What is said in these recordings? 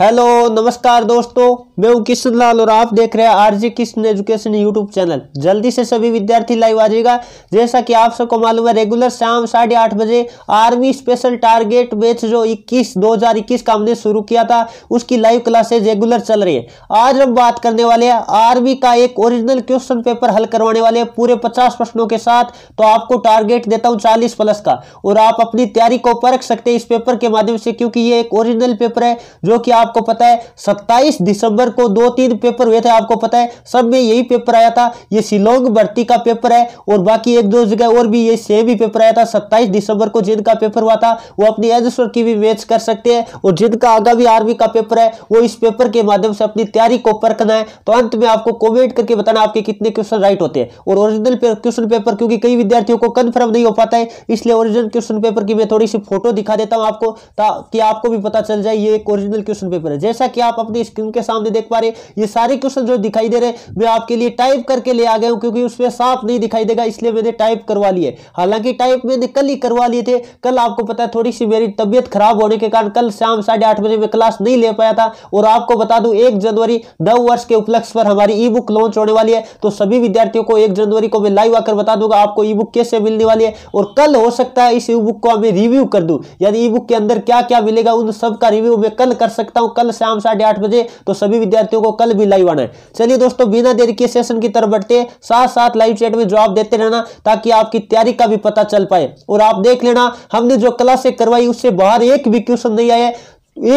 hello नमस्कार दोस्तों मैं हूँ किशन लाल और आप देख रहे हैं RG Kishan education YouTube channel जल्दी से सभी विद्यार्थी लाइव आ जाएगा जैसा कि आप सबको मालूम है रेगुलर शाम साढ़े आठ बजे आर्मी स्पेशल टारगेट मैच जो 21 2021 का हमने शुरू किया था उसकी लाइव क्लासेज रेगुलर चल रही है आज हम बात करने वाले हैं आर्मी का एक ओरिजिनल क्वेश्चन पेपर हल करवाने वाले हैं पूरे पचास प्रश्नों के साथ तो आपको टारगेट देता हूँ चालीस प्लस का और आप अपनी तैयारी को परख सकते हैं इस पेपर के माध्यम से क्योंकि ये एक ओरिजिनल पेपर है जो कि आप आपको पता है 27 दिसंबर को दो तीन पेपर हुए थे आपको पता है सब में यही पेपर आया था ये शिलोंग भर्ती का पेपर है और बाकी एक दो जगह और भी ये सेम ही पेपर आया था सत्ताईस दिसंबर को जिनका पेपर हुआ था वो अपनी एजस्वर की भी मैच कर सकते हैं और जिनका आगामी आर्मी का पेपर है वो इस पेपर के माध्यम से अपनी तैयारी को परखना है तो अंत में आपको कॉमेंट करके बताना आपके कितने क्वेश्चन राइट होते हैं और ओरिजिनल क्वेश्चन पेपर क्योंकि कई विद्यार्थियों को कन्फर्म नहीं हो पाता है इसलिए ओरिजिनल क्वेश्चन पेपर की मैं थोड़ी सी फोटो दिखा देता हूँ आपको ताकि आपको भी पता चल जाए ये एक ओरिजिनल क्वेश्चन पेपर है जैसा कि आप अपनी स्क्रीन के सामने देख पा रहे ये सारे क्वेश्चन जो दिखाई दे रहे हैं मैं आपके लिए टाइप करके ले आ गया हूँ क्योंकि उसमें साफ नहीं दिखाई देगा इसलिए मैंने टाइप करवा लिए हालांकि टाइप मैंने कल ही करवा लिए थे कल आपको पता है थोड़ी सी मेरी तबियत खराब होने के कारण कल शाम साढ़े बजे मैं क्लास नहीं ले पाया था और आपको बता दूं एक जनवरी नव वर्ष के उपलक्ष्य पर हमारी ई बुक लॉन्च होने वाली है तो सभी विद्यार्थियों को एक जनवरी को मैं लाइव आकर बता दूंगा आपको ई बुक कैसे मिलने वाली है और कल हो सकता है इस ई बुक को मैं रिव्यू कर दूं यानी ई बुक के अंदर क्या क्या मिलेगा उन सब का रिव्यू मैं कल कर सकता करता हूं कल शाम साढ़े आठ बजे तो सभी विद्यार्थियों को कल भी लाइव आना है चलिए दोस्तों बिना देरी के सेशन की तरफ बढ़ते हैं साथ साथ लाइव चैट में जवाब देते रहना ताकि आपकी तैयारी का भी पता चल पाए और आप देख लेना हमने जो क्लासे करवाई उससे बाहर एक भी क्वेश्चन नहीं आया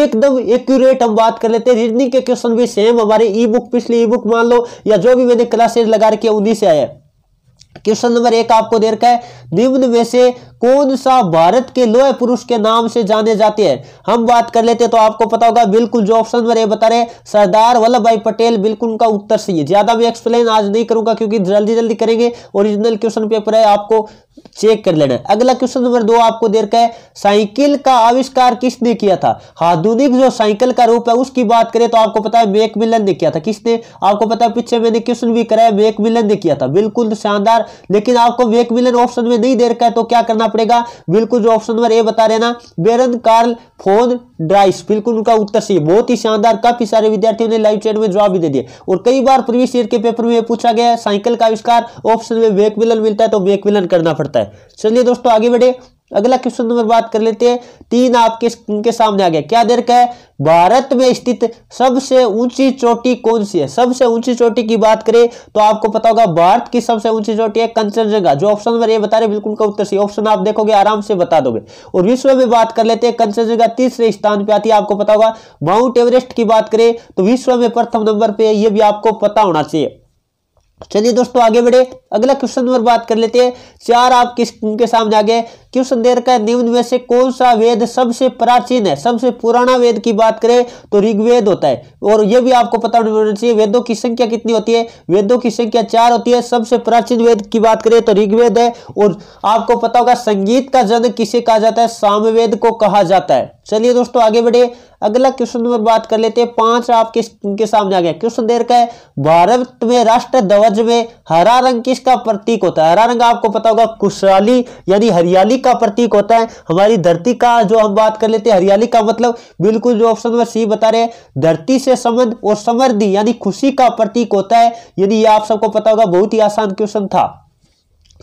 एकदम एक्यूरेट हम बात कर लेते हैं रीजनिंग के क्वेश्चन भी सेम हमारे ई बुक पिछली ई बुक मान लो या जो भी मैंने क्लासेज लगा रखी है उन्हीं से आया है क्वेश्चन नंबर एक आपको दे रखा है निम्न में से कौन सा भारत के लोह पुरुष के नाम से जाने जाते हैं हम बात कर लेते तो आपको पता होगा बिल्कुल जो ऑप्शन नंबर ए बता रहे सरदार वल्लभ भाई पटेल बिल्कुल उनका उत्तर सही है ज्यादा मैं एक्सप्लेन आज नहीं करूंगा क्योंकि जल्दी जल्दी करेंगे ओरिजिनल क्वेश्चन पेपर है आपको चेक कर लेना अगला क्वेश्चन नंबर दो आपको दे रखा है साइकिल का आविष्कार किसने किया था आधुनिक जो साइकिल का रूप है उसकी बात करें तो आपको पता है मेक मिलन ने किया था किसने आपको पता है पीछे मैंने क्वेश्चन भी कराया मेक मिलन ने किया था बिल्कुल शानदार लेकिन आपको मेक मिलन ऑप्शन में नहीं दे रखा है तो क्या करना पड़ेगा बिल्कुल जो ऑप्शन नंबर ए बता रहे ना बेरन कार्ल फोन ड्राइस बिल्कुल उनका उत्तर सही बहुत ही शानदार काफी सारे विद्यार्थियों ने लाइव चैट में जवाब भी दे दिए और कई बार प्रीवियस ईयर के पेपर में पूछा गया साइकिल का आविष्कार ऑप्शन में वेकविलन मिलता है तो वेकविलन करना पड़ता है चलिए दोस्तों आगे बढ़े अगला क्वेश्चन नंबर बात कर लेते हैं तीन आपके स्क्रीन के सामने आ गया क्या देर का है भारत में स्थित सबसे ऊंची चोटी कौन सी है सबसे ऊंची चोटी की बात करें तो आपको पता होगा भारत की सबसे ऊंची चोटी है कंचनजंगा जो ऑप्शन नंबर ये बता रहे बिल्कुल का उत्तर सी ऑप्शन आप देखोगे आराम से बता दोगे और विश्व में बात कर लेते हैं कंचनजंगा तीसरे स्थान पर आती है आपको पता होगा माउंट एवरेस्ट की बात करें तो विश्व में प्रथम नंबर पर यह भी आपको पता होना चाहिए चलिए दोस्तों आगे बढ़े अगला क्वेश्चन नंबर बात कर लेते हैं चार आपके स्क्रीन के सामने आ गए क्वेश्चन दे रखा है निम्न में से कौन सा वेद सबसे प्राचीन है सबसे पुराना वेद की बात करें तो ऋग्वेद होता है और यह भी आपको पता होना चाहिए वेदों की संख्या कितनी होती है वेदों की संख्या चार होती है सबसे प्राचीन वेद की बात करें तो ऋग्वेद है और आपको पता होगा संगीत का जन्म किसे कहा जाता है सामवेद को कहा जाता है चलिए दोस्तों आगे बढ़े अगला क्वेश्चन नंबर बात कर लेते हैं पांच आपके के सामने आ गया क्वेश्चन देर का है भारत में राष्ट्र ध्वज में हरा रंग किसका प्रतीक होता है हरा रंग आपको पता होगा खुशहाली यानी हरियाली का प्रतीक होता है हमारी धरती का जो हम बात कर लेते हैं हरियाली का मतलब बिल्कुल जो ऑप्शन नंबर सी बता रहे हैं धरती से संबंध और समृद्धि यानी खुशी का प्रतीक होता है यदि ये आप सबको पता होगा बहुत ही आसान क्वेश्चन था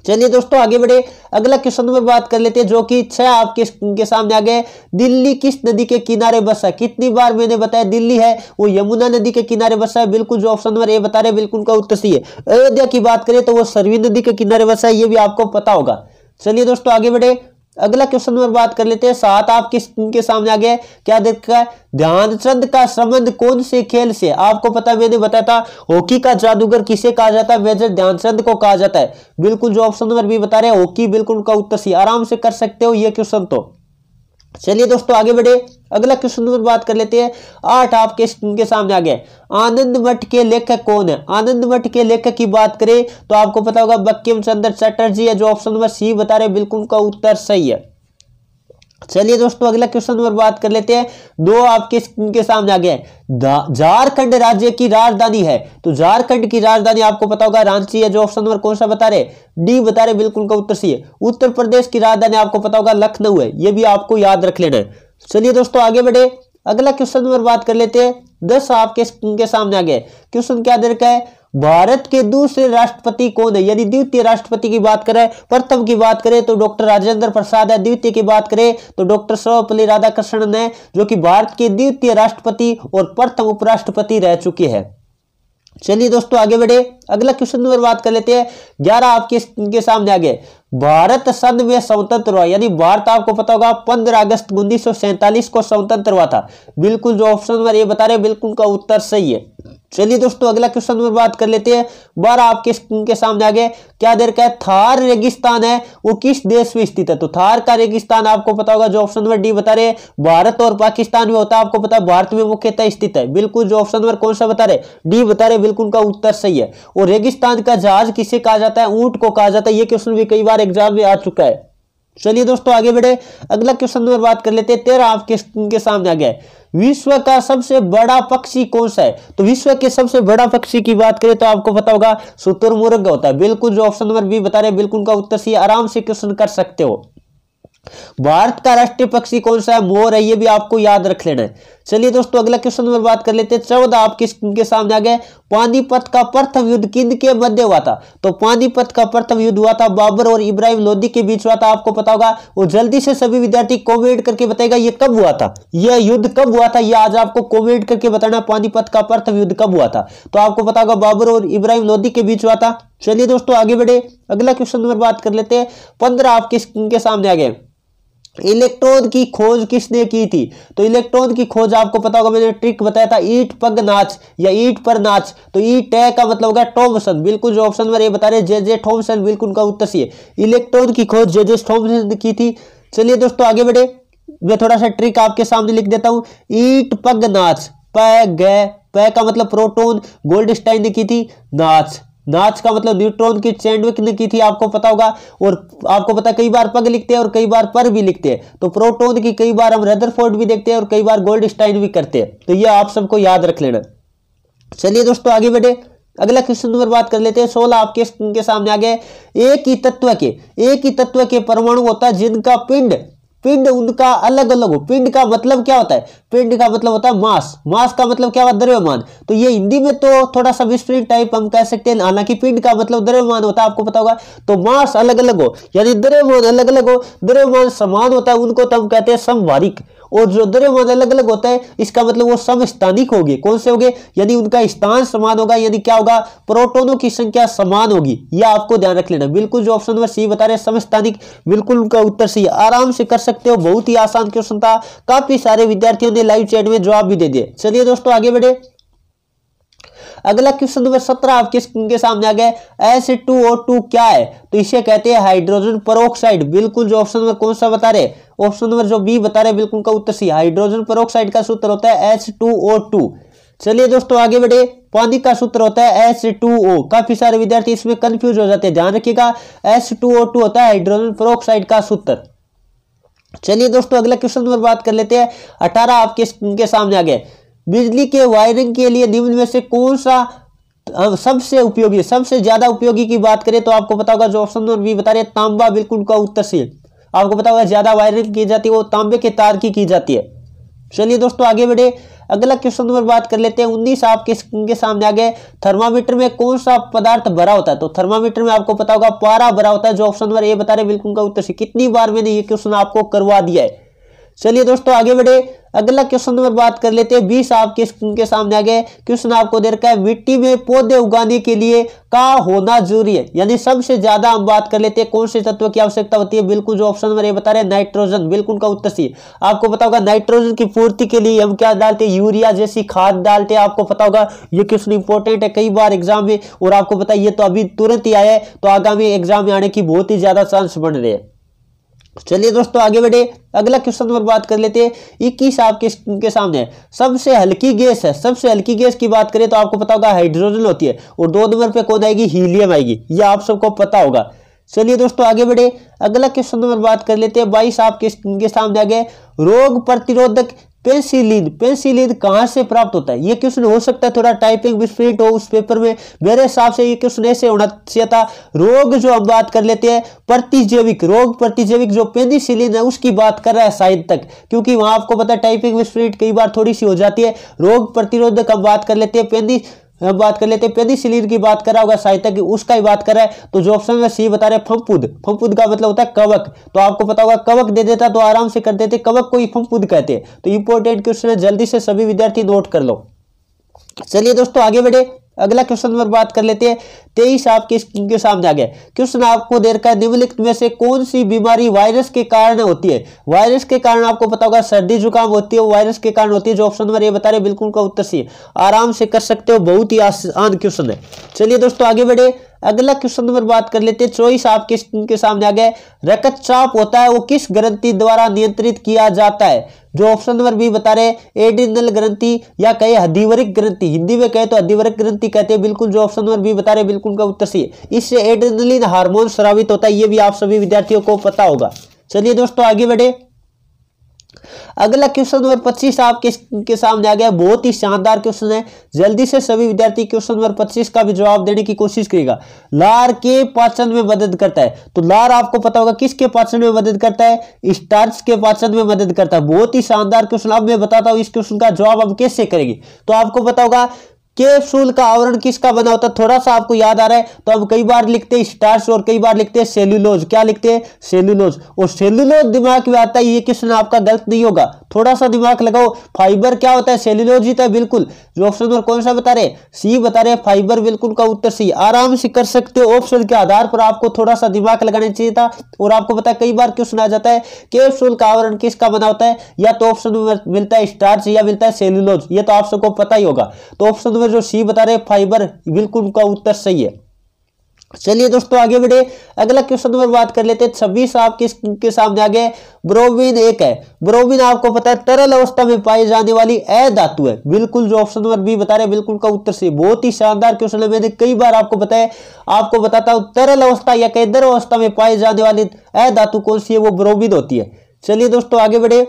चलिए दोस्तों आगे बढ़े अगला क्वेश्चन में बात कर लेते हैं जो कि छह आपके के सामने आ गए दिल्ली किस नदी के किनारे बसा है कितनी बार मैंने बताया दिल्ली है वो यमुना नदी के किनारे बसा है बिल्कुल जो ऑप्शन नंबर ए बता रहे बिल्कुल उनका उत्तर सही है अयोध्या की बात करें तो वो सरवी नदी के किनारे बसा है ये भी आपको पता होगा चलिए दोस्तों आगे बढ़े अगला क्वेश्चन नंबर बात कर लेते हैं सात आप किस के सामने आ गया क्या देखा है ध्यानचंद का संबंध कौन से खेल से आपको पता मैंने बताया था हॉकी का जादूगर किसे कहा जाता है मेजर ध्यानचंद को कहा जाता है बिल्कुल जो ऑप्शन नंबर बी बता रहे हैं हॉकी बिल्कुल उनका उत्तर सी आराम से कर सकते हो ये क्वेश्चन तो चलिए दोस्तों आगे बढ़े अगला क्वेश्चन नंबर बात कर लेते हैं आठ आपके उनके सामने आ गया आनंद मठ के लेखक कौन है आनंद मठ के लेखक की बात करें तो आपको पता होगा बक्किम चंद्र चटर्जी है जो ऑप्शन नंबर सी बता रहे बिल्कुल उनका उत्तर सही है चलिए दोस्तों अगला क्वेश्चन नंबर बात कर लेते हैं दो आपके के सामने आ गया झारखंड राज्य की राजधानी है तो झारखंड की राजधानी आपको पता होगा रांची है जो ऑप्शन नंबर कौन सा बता रहे डी बता रहे बिल्कुल का उत्तर सी है उत्तर प्रदेश की राजधानी आपको पता होगा लखनऊ है यह भी आपको याद रख लेना है चलिए दोस्तों आगे बढ़े अगला क्वेश्चन नंबर बात कर लेते हैं दस आपके के सामने आ गए क्वेश्चन क्या दे रखा है भारत के दूसरे राष्ट्रपति कौन है यदि द्वितीय राष्ट्रपति की बात करें प्रथम की बात करें तो डॉक्टर राजेंद्र प्रसाद है द्वितीय की बात करें तो डॉक्टर सर्वपल्ली राधाकृष्णन है जो कि भारत के द्वितीय राष्ट्रपति और प्रथम उपराष्ट्रपति रह चुके हैं चलिए दोस्तों आगे बढ़े अगला क्वेश्चन नंबर बात कर लेते हैं ग्यारह आपके के सामने आ गए भारत सदव्य स्वतंत्र हुआ यानी भारत आपको पता होगा पंद्रह अगस्त उन्नीस को स्वतंत्र हुआ था बिल्कुल जो ऑप्शन नंबर ये बता रहे हैं बिल्कुल का उत्तर सही है चलिए दोस्तों अगला क्वेश्चन नंबर बात कर लेते हैं बार आपके स्क्रीन के सामने आगे क्या देर का है थार रेगिस्तान है वो किस देश में स्थित है तो थार का रेगिस्तान आपको पता होगा जो ऑप्शन नंबर डी बता रहे भारत और पाकिस्तान में होता है आपको पता है भारत में मुख्यतः स्थित है बिल्कुल जो ऑप्शन नंबर कौन सा बता रहे डी बता रहे बिल्कुल का उत्तर सही है और रेगिस्तान का जहाज किसे कहा जाता है ऊंट को कहा जाता है ये क्वेश्चन भी कई बार बार एग्जाम में आ चुका है चलिए दोस्तों आगे बढ़े अगला क्वेश्चन नंबर बात कर लेते हैं तेरह आपके के सामने आ गया विश्व का सबसे बड़ा पक्षी कौन सा है तो विश्व के सबसे बड़ा पक्षी की बात करें तो आपको पता होगा शुतुरमुर्ग होता है बिल्कुल जो ऑप्शन नंबर बी बता रहे बिल्कुल उनका उत्तर सी आराम से क्वेश्चन कर सकते हो भारत का राष्ट्रीय पक्षी कौन सा है मोर है ये भी आपको याद रख लेना है चलिए दोस्तों अगला क्वेश्चन नंबर बात कर लेते हैं चौदह किस के सामने आ गए पानीपत का प्रथम युद्ध किन के मध्य हुआ था तो पानीपत का प्रथम युद्ध हुआ था बाबर और इब्राहिम लोधी के बीच हुआ था आपको पता होगा और जल्दी से सभी विद्यार्थी कॉमेंट करके बताएगा ये कब हुआ था यह युद्ध कब हुआ था यह आज आपको कॉमेंट करके बताना पानीपत का प्रथम युद्ध कब हुआ था तो आपको पता होगा बाबर और इब्राहिम लोधी के बीच हुआ था चलिए दोस्तों आगे बढ़े अगला क्वेश्चन नंबर बात कर लेते हैं पंद्रह आप किस के सामने आ गए इलेक्ट्रॉन की खोज किसने की थी तो इलेक्ट्रॉन की खोज आपको पता होगा मैंने ट्रिक बताया था ईट पग नाच या ईट पर नाच तो ईट का मतलब होगा टॉमसन बिल्कुल जो ऑप्शन नंबर ये बता रहे जे जे थॉमसन बिल्कुल उनका उत्तर सी है इलेक्ट्रॉन की खोज जे जे थॉमसन की थी चलिए दोस्तों आगे बढ़े मैं थोड़ा सा ट्रिक आपके सामने लिख देता हूं ईट पग नाच प ग प का मतलब प्रोटोन गोल्ड स्टाइन ने की थी नाच नाच का मतलब न्यूट्रॉन की सैंडविच ने की थी आपको पता होगा और आपको पता कई बार पग लिखते हैं और कई बार पर भी लिखते हैं तो प्रोटोन की कई बार हम रदरफोर्ड भी देखते हैं और कई बार गोल्ड स्टाइन भी करते हैं तो ये आप सबको याद रख लेना चलिए दोस्तों आगे बढ़े अगला क्वेश्चन नंबर बात कर लेते हैं सोलह आपके के सामने आ गया एक ही तत्व के एक ही तत्व के परमाणु होता है जिनका पिंड पिंड उनका अलग अलग हो पिंड का मतलब क्या होता है पिंड का मतलब होता है मास मास का मतलब क्या होता है द्रव्यमान तो ये हिंदी में तो थोड़ा सा मिसप्रिंट टाइप हम कह सकते हैं हालांकि पिंड का मतलब द्रव्यमान होता है आपको पता होगा तो मास अलग अलग हो यानी द्रव्यमान अलग अलग हो द्रव्यमान समान होता है उनको तो हम कहते हैं समवारिक और जो वो अलग अलग होता है इसका मतलब वो समस्थानिक होगी कौन से होंगे यदि उनका स्थान समान होगा यदि क्या होगा प्रोटोनों की संख्या समान होगी यह आपको ध्यान रख लेना बिल्कुल जो ऑप्शन नंबर सी बता रहे समस्थानिक बिल्कुल उनका उत्तर सही आराम से कर सकते हो बहुत ही आसान क्वेश्चन था काफी सारे विद्यार्थियों ने लाइव चैट में जवाब भी दे दिए चलिए दोस्तों आगे बढ़े अगला क्वेश्चन नंबर सत्रह आप किस के सामने आ गया एस टू ओ टू क्या है तो इसे कहते हैं हाइड्रोजन परोक्साइड बिल्कुल जो ऑप्शन नंबर कौन सा बता रहे ऑप्शन नंबर जो बी बता रहे बिल्कुल का उत्तर सी हाइड्रोजन परोक्साइड का सूत्र होता है एस टू ओ टू चलिए दोस्तों आगे बढ़े पानी का सूत्र होता है एस टू ओ काफी सारे विद्यार्थी इसमें कंफ्यूज हो जाते हैं ध्यान रखिएगा एस टू ओ टू होता है हाइड्रोजन परोक्साइड का सूत्र चलिए दोस्तों अगला क्वेश्चन नंबर बात कर लेते हैं अठारह आपके स्क्रीन के सामने आ गए बिजली के वायरिंग के लिए निम्न में से कौन सा सबसे उपयोगी सबसे ज़्यादा उपयोगी की बात करें तो आपको पता होगा जो ऑप्शन नंबर बी बता रहे हैं तांबा बिल्कुल उनका उत्तर से आपको पता होगा ज़्यादा वायरिंग की जाती है वो तांबे के तार की की जाती है चलिए दोस्तों आगे बढ़े अगला क्वेश्चन नंबर बात कर लेते हैं उन्नीस आपके के सामने आ गए थर्मामीटर में कौन सा पदार्थ भरा होता है तो थर्मामीटर में आपको पता होगा पारा भरा होता है जो ऑप्शन नंबर ए बता रहे बिल्कुल उनका उत्तर से कितनी बार मैंने ये क्वेश्चन आपको करवा दिया है चलिए दोस्तों आगे बढ़े अगला क्वेश्चन नंबर बात कर लेते हैं बीस आपके स्क्रीन के सामने आ गए क्वेश्चन आपको दे रखा है मिट्टी में पौधे उगाने के लिए का होना जरूरी है यानी सबसे ज्यादा हम बात कर लेते हैं कौन से तत्व की आवश्यकता होती है बिल्कुल जो ऑप्शन नंबर ये बता रहे हैं नाइट्रोजन बिल्कुल का उत्तर सी आपको पता होगा नाइट्रोजन की पूर्ति के लिए हम क्या डालते हैं यूरिया जैसी खाद डालते हैं आपको पता होगा ये क्वेश्चन इंपॉर्टेंट है कई बार एग्जाम में और आपको पता ये तो अभी तुरंत ही आया है तो आगामी एग्जाम में आने की बहुत ही ज्यादा चांस बढ़ रहे हैं चलिए दोस्तों आगे बढ़े अगला क्वेश्चन पर बात कर लेते हैं इक्कीस आपके के सामने सबसे हल्की गैस है सबसे हल्की गैस की बात करें तो आपको पता होगा हाइड्रोजन होती है और दो नंबर पे कौन आएगी हीलियम आएगी यह आप सबको पता होगा चलिए दोस्तों आगे बढ़े अगला क्वेश्चन नंबर बात कर लेते हैं बाईस आपके के सामने आ गए रोग प्रतिरोधक पेंसिलिन पेंसिलिन कहां से प्राप्त होता है ये क्वेश्चन हो सकता है थोड़ा टाइपिंग मिसप्रिंट हो उस पेपर में मेरे हिसाब से ये क्वेश्चन ऐसे होना चाहिए था रोग जो हम बात कर लेते हैं प्रतिजैविक रोग प्रतिजैविक जो पेंसिलिन है उसकी बात कर रहा है शायद तक क्योंकि वहां आपको पता है टाइपिंग मिसप्रिंट कई बार थोड़ी सी हो जाती है रोग प्रतिरोधक हम बात कर लेते हैं पेंदी अब बात कर लेते हैं प्रतिशिलीन की बात करा होगा सहायता की उसका ही बात करा है तो जो ऑप्शन में सी बता रहे फंपुद फंपुद का मतलब होता है कवक तो आपको पता होगा कवक दे देता तो आराम से कर देते कवक को ही फंपुद कहते हैं तो इंपॉर्टेंट क्वेश्चन है जल्दी से सभी विद्यार्थी नोट कर लो चलिए दोस्तों आगे बढ़े अगला क्वेश्चन नंबर बात कर लेते हैं तेईस आपके स्क्रीन के सामने आ गया क्वेश्चन आपको दे रखा है निम्नलिखित में से कौन सी बीमारी वायरस के कारण होती है वायरस के कारण आपको पता होगा सर्दी जुकाम होती है वायरस के कारण होती है जो ऑप्शन नंबर ये बता रहे बिल्कुल का उत्तर सी आराम से कर सकते हो बहुत ही आसान क्वेश्चन है चलिए दोस्तों आगे बढ़े अगला क्वेश्चन नंबर बात कर लेते हैं चोई आप किस के सामने आ गए चाप होता है वो किस ग्रंथि द्वारा नियंत्रित किया जाता है जो ऑप्शन नंबर बी बता रहे एडिनल ग्रंथि या कहे हदिवरिक ग्रंथि हिंदी में कहे तो हदिवरिक ग्रंथि कहते हैं बिल्कुल जो ऑप्शन नंबर बी बता रहे बिल्कुल का उत्तर सही है इससे एडिनलिन हार्मोन स्रावित होता है ये भी आप सभी विद्यार्थियों को पता होगा चलिए दोस्तों आगे बढ़े अगला क्वेश्चन नंबर पच्चीस आपके के सामने आ गया बहुत ही शानदार क्वेश्चन है जल्दी से सभी विद्यार्थी क्वेश्चन नंबर पच्चीस का भी जवाब देने की कोशिश करेगा लार के पाचन में मदद करता है तो लार आपको पता होगा किसके पाचन में मदद करता है स्टार्च के पाचन में मदद करता है बहुत ही शानदार क्वेश्चन अब मैं बताता हूँ इस क्वेश्चन का जवाब हम कैसे करेंगे तो आपको पता होगा केपसूल का आवरण किसका बना होता है थोड़ा सा आपको याद आ रहा है तो हम कई बार लिखते हैं स्टार्स और कई बार लिखते हैं सेल्यूलोज क्या लिखते हैं सेल्यूलोज और सेल्यूलोज दिमाग में आता है ये क्वेश्चन आपका गलत नहीं होगा थोड़ा सा दिमाग लगाओ फाइबर क्या होता है सेल्यूलोज ही था तो बिल्कुल जो ऑप्शन नंबर कौन सा बता रहे सी बता रहे फाइबर बिल्कुल का उत्तर सी आराम से कर सकते हो ऑप्शन के आधार पर आपको थोड़ा सा दिमाग लगाना चाहिए था और आपको पता है कई बार क्वेश्चन आ जाता है केपसूल का आवरण किसका बना होता है या तो ऑप्शन मिलता है स्टार्स या मिलता है सेल्यूलोज ये तो आप सबको पता ही होगा तो ऑप्शन में जो सी बता रहे फाइबर बिल्कुल उनका उत्तर सही है चलिए दोस्तों आगे बढ़े अगला क्वेश्चन पर बात कर लेते हैं छब्बीस आप किस के सामने आ गए ब्रोमिन एक है ब्रोविन आपको पता है तरल अवस्था में पाई जाने वाली ए धातु है बिल्कुल जो ऑप्शन नंबर बी बता रहे हैं बिल्कुल का उत्तर सही बहुत ही शानदार क्वेश्चन है मैंने कई बार आपको बताया आपको बताता हूं तरल अवस्था या कैदर अवस्था में पाई जाने वाली ए धातु कौन सी है वो ब्रोविन होती है चलिए दोस्तों आगे बढ़े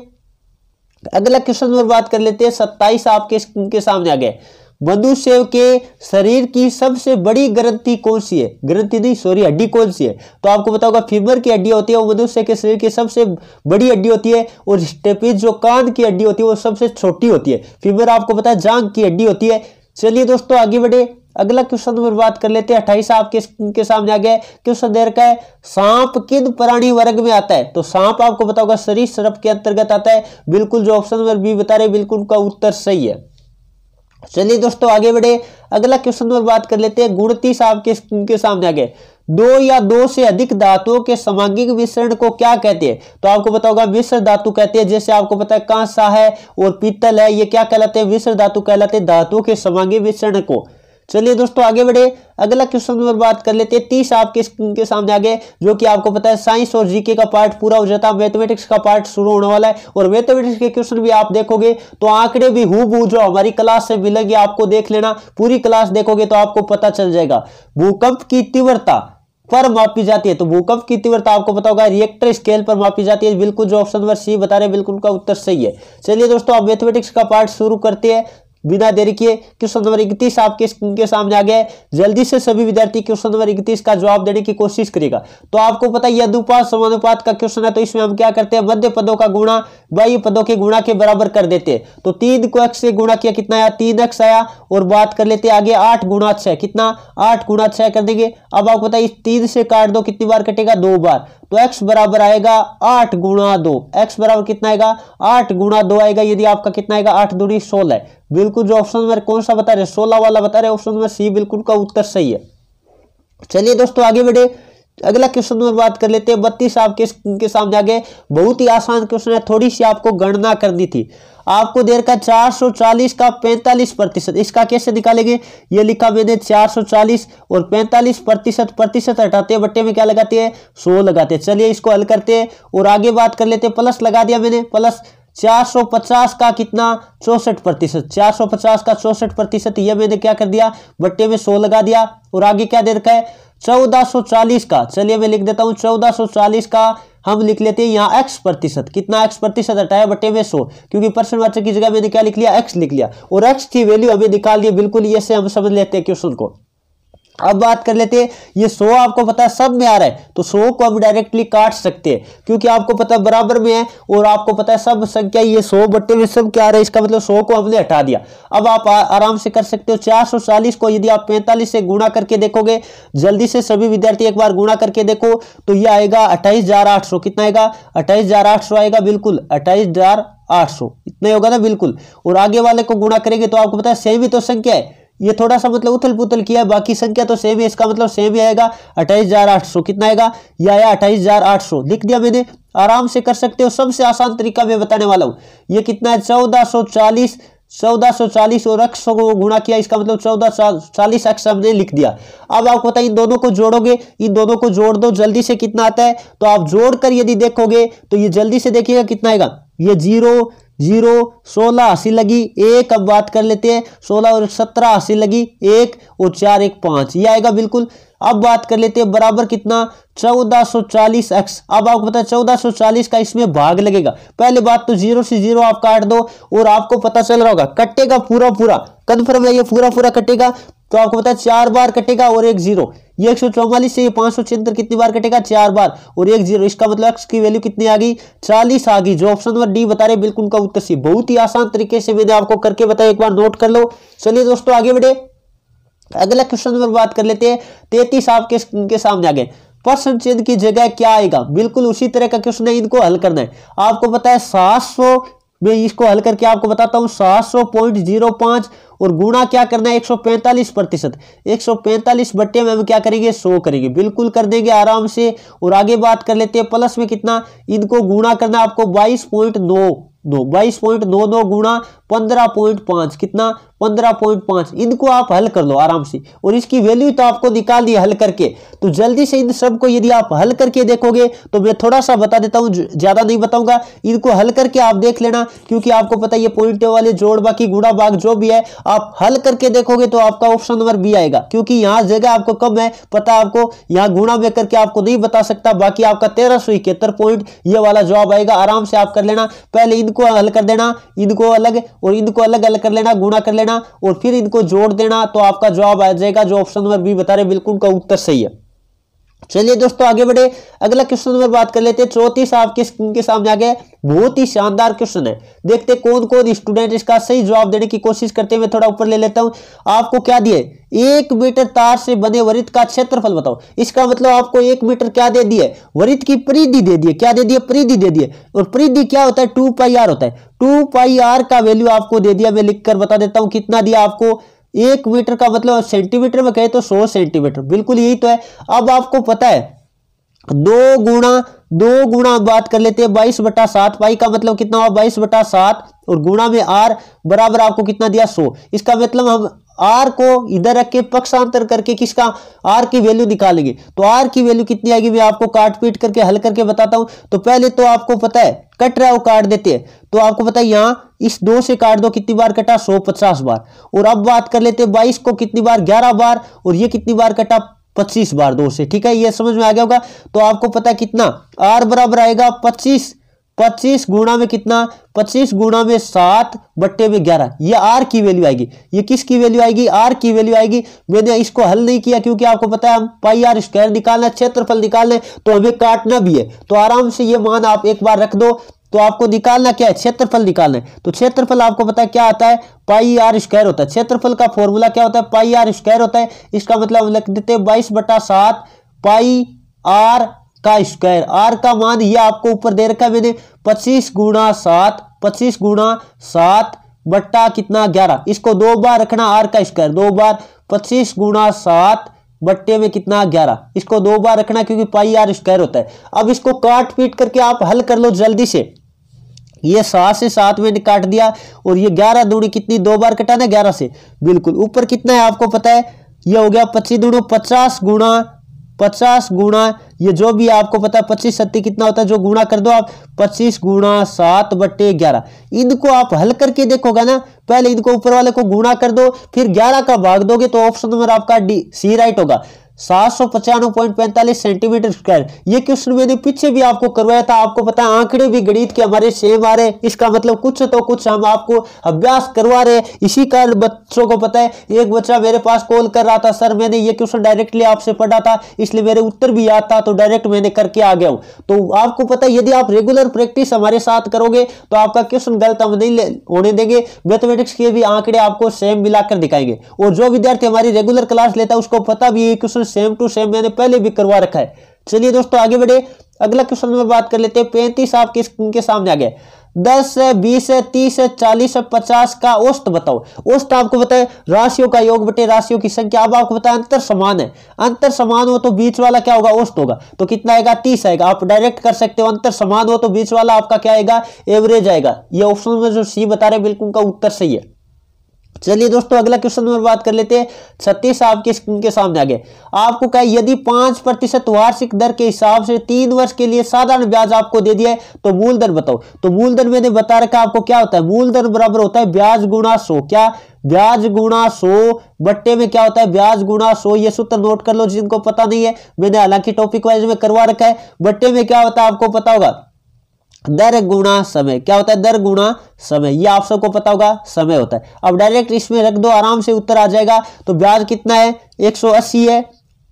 अगला क्वेश्चन पर बात कर लेते हैं सत्ताईस आपके के सामने आ गए मधुसेव के शरीर की सबसे बड़ी ग्रंथि कौन सी है ग्रंथि नहीं सॉरी हड्डी कौन सी है तो आपको बताऊंगा फीमर की हड्डी होती है वो मधुसेव के शरीर की सबसे बड़ी हड्डी होती है और स्टेपिज जो कान की हड्डी होती है वो सबसे छोटी होती है फीमर आपको पता है जांग की हड्डी होती है चलिए दोस्तों आगे बढ़े अगला क्वेश्चन नंबर बात कर लेते हैं अट्ठाईस आपके के सामने आ गया क्वेश्चन देर का है सांप किन प्राणी वर्ग में आता है तो सांप आपको बताओगे सरीसृप के अंतर्गत आता है बिल्कुल जो ऑप्शन नंबर बी बता रहे बिल्कुल का उत्तर सही है चलिए दोस्तों आगे बढ़े अगला क्वेश्चन पर बात कर लेते हैं गुणती साहब के, के सामने आगे दो या दो से अधिक धातुओं के समांगिक मिश्रण को क्या कहते हैं तो आपको बताओगा मिश्र धातु कहते हैं जैसे आपको पता है कांसा है और पीतल है ये क्या कहलाते हैं मिश्र धातु कहलाते हैं धातुओं के समांगिक मिश्रण को चलिए दोस्तों आगे बढ़े अगला क्वेश्चन नंबर बात कर लेते हैं तीस आपके स्क्रीन के सामने आगे जो कि आपको पता है साइंस और जीके का पार्ट पूरा हो जाता है मैथमेटिक्स का पार्ट शुरू होने वाला है और मैथमेटिक्स के क्वेश्चन भी आप देखोगे तो आंकड़े भी हु जो हमारी क्लास से मिलेंगे आपको देख लेना पूरी क्लास देखोगे तो आपको पता चल जाएगा भूकंप की तीव्रता पर मापी जाती है तो भूकंप की तीव्रता आपको पता होगा रिएक्टर स्केल पर मापी जाती है बिल्कुल जो ऑप्शन नंबर सी बता रहे हैं बिल्कुल उनका उत्तर सही है चलिए दोस्तों आप मैथमेटिक्स का पार्ट शुरू करते हैं बिना देरी किए क्वेश्चन नंबर इकतीस आपके स्क्रीन के सामने आ गया है जल्दी से सभी विद्यार्थी क्वेश्चन नंबर इकतीस का जवाब देने की कोशिश करेगा तो आपको पता है अनुपात समानुपात का क्वेश्चन है तो इसमें हम क्या करते हैं मध्य पदों का गुणा बाह्य पदों के गुणा के बराबर कर देते हैं तो तीन को एक्स से गुणा किया कितना आया तीन एक्स आया और बात कर लेते हैं आगे आठ गुणा छह कितना आठ गुणा छह कर देंगे अब आपको पता है तीन से काट दो कितनी बार कटेगा दो बार तो एक्स बराबर आएगा आठ गुणा दो एक्स बराबर कितना आएगा आठ गुणा दो आएगा यदि आपका कितना आएगा आठ दूरी सोलह बिल्कुल जो ऑप्शन नंबर कौन सा बता रहे सोलह वाला बता रहे ऑप्शन नंबर सी बिल्कुल का उत्तर सही है चलिए दोस्तों आगे बढ़े अगला क्वेश्चन नंबर बात कर लेते हैं बत्तीस आपके के सामने आगे बहुत ही आसान क्वेश्चन है थोड़ी सी आपको गणना करनी थी आपको देर का 440 का 45 प्रतिशत इसका कैसे निकालेंगे ये लिखा मैंने 440 और 45 प्रतिशत प्रतिशत हटाते हैं बट्टे में क्या लगाते हैं सो लगाते हैं चलिए इसको हल करते हैं और आगे बात कर लेते हैं प्लस लगा दिया मैंने प्लस 450 का कितना चौसठ प्रतिशत चार का चौसठ प्रतिशत यह मैंने क्या कर दिया बट्टे में 100 लगा दिया और आगे क्या दे रखा है 1440 का चलिए मैं लिख देता हूं 1440 का हम लिख लेते हैं यहाँ एक्स प्रतिशत कितना एक्स प्रतिशत हटाया बटे में सो क्योंकि प्रश्न वाचक की जगह मैंने क्या लिख लिया एक्स लिख लिया और एक्स की वैल्यू अभी निकाल लिया बिल्कुल ये से हम समझ लेते हैं क्वेश्चन को अब बात कर लेते हैं ये सो आपको पता है सब में आ रहा है तो सो को आप डायरेक्टली काट सकते हैं क्योंकि आपको पता है बराबर में है और आपको पता है सब संख्या ये सो बट्टे में सब क्या आ रहा है इसका मतलब सो को हमने हटा दिया अब आप आराम से कर सकते हो चार को यदि आप पैंतालीस से गुणा करके देखोगे जल्दी से सभी विद्यार्थी एक बार गुणा करके देखो तो ये आएगा अट्ठाईस कितना आएगा अट्ठाईस आएगा बिल्कुल अट्ठाईस इतना ही होगा ना बिल्कुल और आगे वाले को गुणा करेंगे तो आपको पता है सही भी तो संख्या है ये थोड़ा सा मतलब उथल पुथल किया बाकी संख्या तो सेम है इसका मतलब सेम ही आएगा अट्ठाईस हज़ार आठ सौ कितना आएगा यह आया अट्ठाईस हज़ार आठ सौ लिख दिया मैंने आराम से कर सकते हो सबसे आसान तरीका मैं बताने वाला हूं ये कितना है चौदह सौ चालीस चौदह सौ चालीस और अक्ष को गुणा किया इसका मतलब चौदह चालीस अक्ष हमने लिख दिया अब आपको पता इन दोनों को जोड़ोगे इन दोनों को जोड़ दो जल्दी से कितना आता है तो आप जोड़कर यदि देखोगे तो ये जल्दी से देखिएगा कितना आएगा ये जीरो जीरो सोलह अस्सी लगी एक अब बात कर लेते हैं सोलह और सत्रह अस्सी लगी एक और चार एक पाँच ये आएगा बिल्कुल अब बात कर लेते हैं बराबर कितना 1440 एक्स अब आपको पता है 1440 का इसमें भाग लगेगा पहले बात तो जीरो से जीरो आप काट दो और आपको पता चल रहा होगा कटेगा पूरा पूरा कन्फर्म है ये पूरा पूरा कटेगा तो आपको पता है चार बार कटेगा और एक जीरो ये एक से ये सौ कितनी बार कटेगा चार बार और एक जीरो इसका मतलब एक्स की वैल्यू कितनी आ गई चालीस आ गई जो ऑप्शन नंबर डी बता रहे बिल्कुल उनका उत्तर सी बहुत ही आसान तरीके से मैंने आपको करके बताया एक बार नोट कर लो चलिए दोस्तों आगे बढ़े अगला क्वेश्चन नंबर बात कर लेते हैं तैतीस आपके के सामने आ गए प्रश्न चिन्ह की जगह क्या आएगा बिल्कुल उसी तरह का क्वेश्चन है इनको हल करना है आपको पता है सात मैं इसको हल करके आपको बताता हूं सात और गुणा क्या करना है एक प्रतिशत एक सौ बट्टे में हम क्या करेंगे सौ करेंगे बिल्कुल कर देंगे आराम से और आगे बात कर लेते हैं प्लस में कितना इनको गुणा करना है आपको बाईस पॉइंट नौ नौ बाईस पॉइंट नो नो गुणा पंद्रह पॉइंट पांच कितना पंद्रह पॉइंट पांच इनको आप हल कर लो आराम से और इसकी वैल्यू तो आपको निकाल दी हल करके तो जल्दी से इन सब को यदि आप हल करके देखोगे तो मैं थोड़ा सा बता देता हूँ ज़्यादा नहीं बताऊंगा इनको हल करके आप देख लेना क्योंकि आपको पता ये पॉइंट वाले जोड़ बाकी गुड़ा बाग जो भी है आप हल करके देखोगे तो आपका ऑप्शन नंबर बी आएगा क्योंकि यहाँ जगह आपको कम है पता आपको यहाँ गुणा में करके आपको नहीं बता सकता बाकी आपका तेरह सौ इकहत्तर पॉइंट ये वाला जवाब आएगा आराम से आप कर लेना पहले इनको हल कर देना इनको अलग और इनको अलग अलग कर लेना गुणा कर लेना लेना और फिर इनको जोड़ देना तो आपका जवाब आ जाएगा जो ऑप्शन नंबर बी बता रहे बिल्कुल का उत्तर सही है चलिए दोस्तों आगे बढ़े अगला क्वेश्चन में बात कर लेते हैं साहब के स्क्रीन के सामने आ गया बहुत ही शानदार क्वेश्चन है देखते कौन कौन स्टूडेंट इसका सही जवाब देने की कोशिश करते हुए थोड़ा ऊपर ले लेता हूं आपको क्या दिए एक मीटर तार से बने वरित का क्षेत्रफल बताओ इसका मतलब आपको एक मीटर क्या दे दिए वरित की परिधि दे दिए क्या दे दिए परिधि दे दिए और परिधि क्या होता है टू पाई आर होता है टू पाई आर का वैल्यू आपको दे दिया मैं लिखकर बता देता हूं कितना दिया आपको एक मीटर का मतलब सेंटीमीटर में कहे तो सौ सेंटीमीटर बिल्कुल यही तो है अब आपको पता है दो गुणा दो गुणा बात कर लेते हैं बाईस बटा सात पाई का मतलब कितना हुआ बाईस बटा सात और गुणा में आर बराबर आपको कितना दिया सो इसका मतलब हम आर को इधर रख के पक्षांतर करके किसका आर की वैल्यू निकालेंगे तो आर की वैल्यू कितनी आएगी मैं आपको काट पीट करके हल करके बताता हूं तो पहले तो आपको पता है कट रहा है वो काट देते हैं तो आपको पता है यहां इस दो से काट दो कितनी बार कटा सौ पचास बार और अब बात कर लेते हैं बाईस को कितनी बार ग्यारह बार और ये कितनी बार कटा पच्चीस बार दो से ठीक है यह समझ में आ गया होगा तो आपको पता है कितना आर बराबर आएगा पच्चीस पच्चीस गुणा में कितना पच्चीस गुणा में सात बट्टे में ग्यारह ये आर की वैल्यू आएगी ये किसकी वैल्यू आएगी आर की वैल्यू आएगी मैंने इसको हल नहीं किया क्योंकि आपको पता है हम पाई आर स्क्वायर निकालना है क्षेत्रफल निकालना है तो हमें काटना भी है तो आराम से ये मान आप एक बार रख दो तो आपको निकालना क्या है क्षेत्रफल निकालना है तो क्षेत्रफल आपको पता है क्या आता है पाई आर स्क्वायर होता है क्षेत्रफल का फॉर्मूला क्या होता है पाई आर स्क्वायर होता है इसका मतलब लिख देते हैं बाईस बटा सात पाई आर का स्क्वायर आर का मान ये आपको ऊपर दे रखा है मैंने पच्चीस गुणा सात पच्चीस गुणा सात बट्टा कितना ग्यारह इसको दो बार रखना आर का स्क्वायर दो बार पच्चीस गुणा सात बट्टे में कितना ग्यारह इसको दो बार रखना क्योंकि पाई आर स्क्वायर होता है अब इसको काट पीट करके आप हल कर लो जल्दी से ये सात से सात मैंने काट दिया और ये ग्यारह दूड़ी कितनी दो बार कटाना ग्यारह से बिल्कुल ऊपर कितना है आपको पता है ये हो गया पच्चीस दूड़ो पचास गुणा पचास गुणा ये जो भी आपको पता है पच्चीस सत्ती कितना होता है जो गुणा कर दो आप पच्चीस गुणा सात बट्टे ग्यारह इनको आप हल करके देखोगा ना पहले इनको ऊपर वाले को गुणा कर दो फिर ग्यारह का भाग दोगे तो ऑप्शन नंबर आपका डी सी राइट होगा सात सौ पॉइंट पैंतालीस सेंटीमीटर स्क्वायर ये क्वेश्चन मैंने पीछे भी आपको करवाया था आपको पता है आंकड़े भी गणित के हमारे सेम आ रहे इसका मतलब कुछ तो कुछ हम आपको अभ्यास करवा रहे इसी कारण बच्चों को पता है एक बच्चा मेरे पास कॉल कर रहा था सर मैंने ये क्वेश्चन डायरेक्टली आपसे पढ़ा था इसलिए मेरे उत्तर भी याद था तो डायरेक्ट मैंने करके आ गया हूं तो आपको पता है यदि आप रेगुलर प्रैक्टिस हमारे साथ करोगे तो आपका क्वेश्चन गलत हम नहीं होने देंगे मैथमेटिक्स के भी आंकड़े आपको सेम मिलाकर दिखाएंगे और जो विद्यार्थी हमारी रेगुलर क्लास लेता है उसको पता भी ये question question same to same मैंने पहले भी करवा रखा है चलिए दोस्तों आगे बढ़े अगला क्वेश्चन में बात कर लेते हैं पैंतीस आपके स्क्रीन के सामने आ गया दस से बीस से तीस से चालीस से पचास का औस्त बताओ औस्त आपको बताए राशियों का योग बटे राशियों की संख्या अब आपको बताया अंतर समान है अंतर समान हो तो बीच वाला क्या होगा औस्त होगा तो कितना आएगा तीस आएगा आप डायरेक्ट कर सकते हो अंतर समान हो तो बीच वाला आपका क्या आएगा एवरेज आएगा ये ऑप्शन में जो सी बता रहे बिल्कुल उनका उत्तर सही है चलिए दोस्तों अगला क्वेश्चन नंबर बात कर लेते हैं छत्तीस आपके स्क्रीन के सामने आ गए आपको कहा यदि पांच प्रतिशत वार्षिक दर के हिसाब से तीन वर्ष के लिए साधारण ब्याज आपको दे दिया है तो मूलधन बताओ तो मूलधन मैंने बता रखा आपको क्या होता है मूलधन बराबर होता है ब्याज गुणा सो क्या ब्याज गुणा सो बट्टे में क्या होता है ब्याज गुणा सो ये सूत्र नोट कर लो जिनको पता नहीं है मैंने हालांकि टॉपिक वाइज में करवा रखा है बट्टे में क्या होता है आपको पता होगा दर गुणा समय क्या होता है दर गुणा समय ये आप सबको पता होगा समय होता है अब डायरेक्ट इसमें रख दो आराम से उत्तर आ जाएगा तो ब्याज कितना है 180 है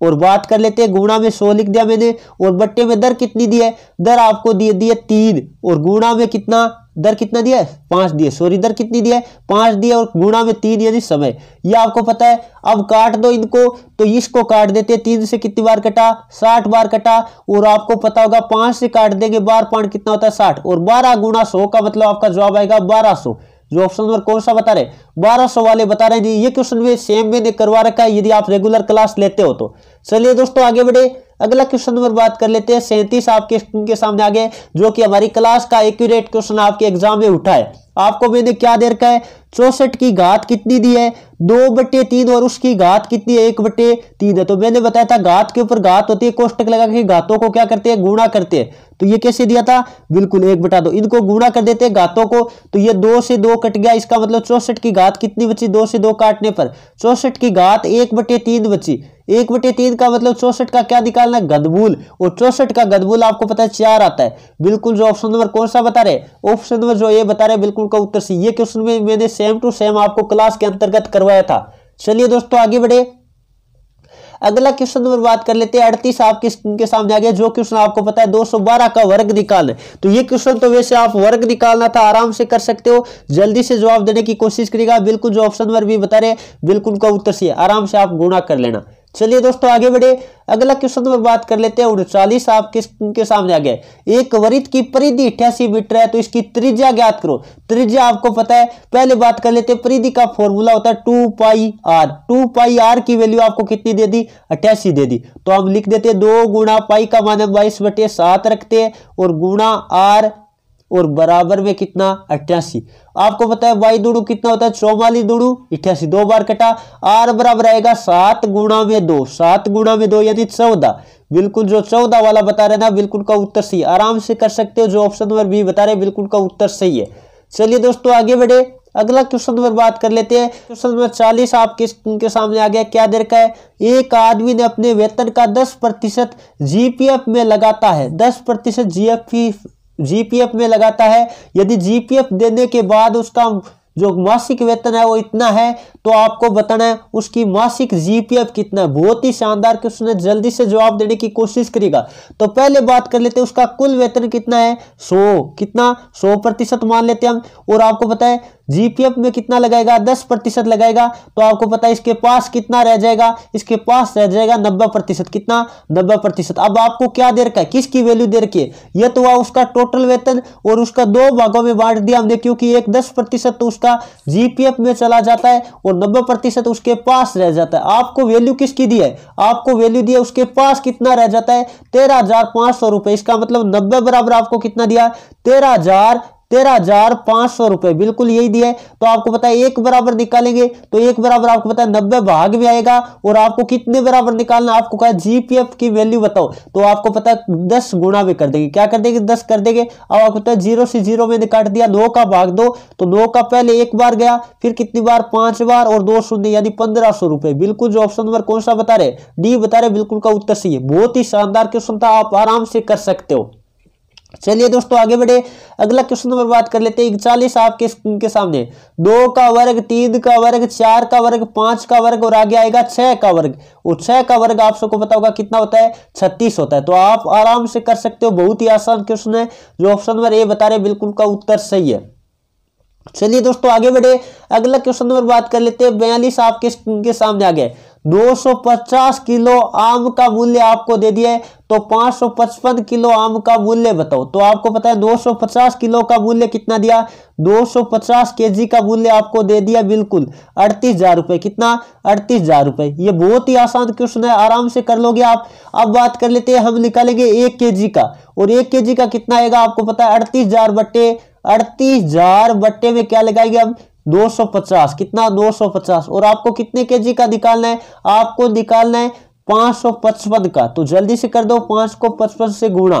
और बात कर लेते हैं गुणा में 100 लिख दिया मैंने और बट्टे में दर कितनी दी है दर आपको दिए दिए तीन और गुणा में कितना दर कितना दिया है पांच दिए सॉरी दर कितनी दिया है पांच दिए और गुणा में तीन यदि समय ये आपको पता है अब काट दो इनको तो इसको काट देते हैं तीन से कितनी बार कटा साठ बार कटा और आपको पता होगा पांच से काट देंगे बार पॉइंट कितना होता है साठ और बारह गुणा सौ का मतलब आपका जवाब आएगा बारह सौ जो ऑप्शन नंबर कौन सा बता रहे बारह सौ वाले बता रहे हैं जी ये क्वेश्चन भी सेम मैंने करवा रखा है यदि आप रेगुलर क्लास लेते हो तो चलिए दोस्तों आगे बढ़े अगला क्वेश्चन नंबर बात कर लेते हैं सैंतीस आपके स्क्रीन के सामने आ गए जो कि हमारी क्लास का एक्यूरेट क्वेश्चन आपके एग्जाम में उठा है आपको मैंने क्या दे रखा है चौसठ की घात कितनी दी है दो बटे तीन और उसकी घात कितनी है एक बटे तीन है तो मैंने बताया था घात के ऊपर घात होती है कोष्टक लगा के घातों को क्या करते हैं गुणा करते हैं तो ये कैसे दिया था बिल्कुल एक बटा दो इनको गुणा कर देते हैं घातों को तो ये दो से दो कट गया इसका मतलब चौसठ की घात कितनी बची दो से दो काटने पर चौसठ की घात एक बटे तीन बची एक बटे तीन का मतलब चौसठ का क्या निकालना गदबूल और चौसठ का गदबूल आपको पता है चार आता है बिल्कुल जो ऑप्शन नंबर कौन सा बता रहे ऑप्शन नंबर जो ये बता रहे बिल्कुल का उत्तर सी ये क्वेश्चन में मैंने सेम टू सेम आपको क्लास के अंतर्गत करवाया था चलिए दोस्तों आगे बढ़े अगला क्वेश्चन नंबर बात कर लेते हैं अड़तीस आपके स्क्रीन के सामने आ गया जो क्वेश्चन आपको पता है दो सौ बारह का वर्ग निकाल तो ये क्वेश्चन तो वैसे आप वर्ग निकालना था आराम से कर सकते हो जल्दी से जवाब देने की कोशिश करिएगा बिल्कुल जो ऑप्शन नंबर भी बता रहे बिल्कुल उनका उत्तर सी आराम से आप गुणा कर लेना चलिए दोस्तों आगे बढ़े अगला क्वेश्चन तो में बात कर लेते हैं उनचालीस आप किसके सामने आ गए एक वरित की परिधि अठासी मीटर है तो इसकी त्रिज्या ज्ञात करो त्रिज्या आपको पता है पहले बात कर लेते हैं परिधि का फॉर्मूला होता है two pi R two pi R की वैल्यू आपको कितनी दे दी अठासी दे दी तो हम लिख देते हैं दो गुणा पाई का मान बाईस बटे सात रखते हैं और गुणा आर और बराबर में कितना अट्ठासी आपको पता है वाई दुड़ू कितना होता है चौवालीस दूड़ू अट्ठासी दो बार कटा आर बराबर आएगा सात गुणा में दो सात गुणा में दो यानी चौदह बिल्कुल जो चौदह वाला बता रहे ना बिल्कुल का उत्तर सही आराम से कर सकते हो जो ऑप्शन नंबर बी बता रहे बिल्कुल का उत्तर सही है चलिए दोस्तों आगे बढ़े अगला क्वेश्चन नंबर बात कर लेते हैं क्वेश्चन नंबर चालीस आपके के सामने आ गया क्या दे रखा है एक आदमी ने अपने वेतन का दस प्रतिशत जीपीएफ में लगाता है दस प्रतिशत जीएफ जीपीएफ में लगाता है यदि जीपीएफ देने के बाद उसका जो मासिक वेतन है वो इतना है तो आपको बताना है उसकी मासिक जीपीएफ कितना है बहुत ही शानदार कि उसने जल्दी से जवाब देने की कोशिश करेगा तो पहले बात कर लेते हैं उसका कुल वेतन कितना है सौ कितना सौ प्रतिशत मान लेते हैं हम और आपको बताएं जीपीएफ में कितना लगाएगा दस प्रतिशत लगाएगा तो आपको पता है इसके पास कितना रह जाएगा इसके पास रह जाएगा नब्बे प्रतिशत कितना नब्बे प्रतिशत अब आपको क्या दे रखा है किसकी वैल्यू दे रखी है यह तो हुआ उसका टोटल वेतन और उसका दो भागों में बांट दिया हमने क्योंकि एक दस प्रतिशत तो उसका जीपीएफ में चला जाता है और नब्बे प्रतिशत उसके पास रह जाता है आपको वैल्यू किसकी दी है आपको वैल्यू दिया उसके पास कितना रह जाता है तेरह हजार पांच सौ रुपए इसका मतलब नब्बे बराबर आपको कितना दिया तेरह हजार तेरह हजार पांच सौ रुपए बिल्कुल यही दिया है तो आपको पता है एक बराबर निकालेंगे तो एक बराबर आपको पता है नब्बे भाग भी आएगा और आपको कितने बराबर निकालना आपको कहा जीपीएफ की वैल्यू बताओ तो आपको पता है दस गुणा भी कर देंगे क्या कर देंगे दस कर देंगे अब आपको पता है जीरो से जीरो मैंने काट दिया नौ का भाग दो तो नौ का पहले एक बार गया फिर कितनी बार पांच बार और दो शून्य यानी पंद्रह सौ रुपए बिल्कुल जो ऑप्शन नंबर कौन सा बता रहे डी बता रहे बिल्कुल का उत्तर सही है बहुत ही शानदार क्वेश्चन था आप आराम से कर सकते हो चलिए दोस्तों आगे बढ़े अगला क्वेश्चन नंबर बात कर लेते हैं इकचालीस आपके स्क्रीन के सामने दो का वर्ग तीन का वर्ग चार का वर्ग पांच का वर्ग और आगे आएगा छह का वर्ग और छह का वर्ग आप सबको पता होगा कितना होता है छत्तीस होता है तो आप आराम से कर सकते हो बहुत ही आसान क्वेश्चन है जो ऑप्शन नंबर ए बता रहे बिल्कुल का उत्तर सही है चलिए दोस्तों आगे बढ़े अगला क्वेश्चन नंबर बात कर लेते हैं बयालीस आपके स्क्रीन के सामने आ गया 250 किलो आम का मूल्य आपको दे दिया है तो 555 किलो आम का मूल्य बताओ तो आपको पता है 250 किलो का मूल्य कितना दिया 250 केजी का मूल्य आपको दे दिया बिल्कुल अड़तीस हजार रुपए कितना अड़तीस हजार रुपए ये बहुत ही आसान क्वेश्चन है आराम से कर लोगे आप अब बात कर लेते हैं हम निकालेंगे एक के का और एक के का कितना आएगा आपको पता है अड़तीस हजार बट्टे अड़तीस हजार बट्टे में क्या लगाएंगे हम 250 कितना 250 और आपको कितने के का निकालना है आपको निकालना है पांच सौ पचपन का तो जल्दी से कर दो पांच को पचपन से गुणा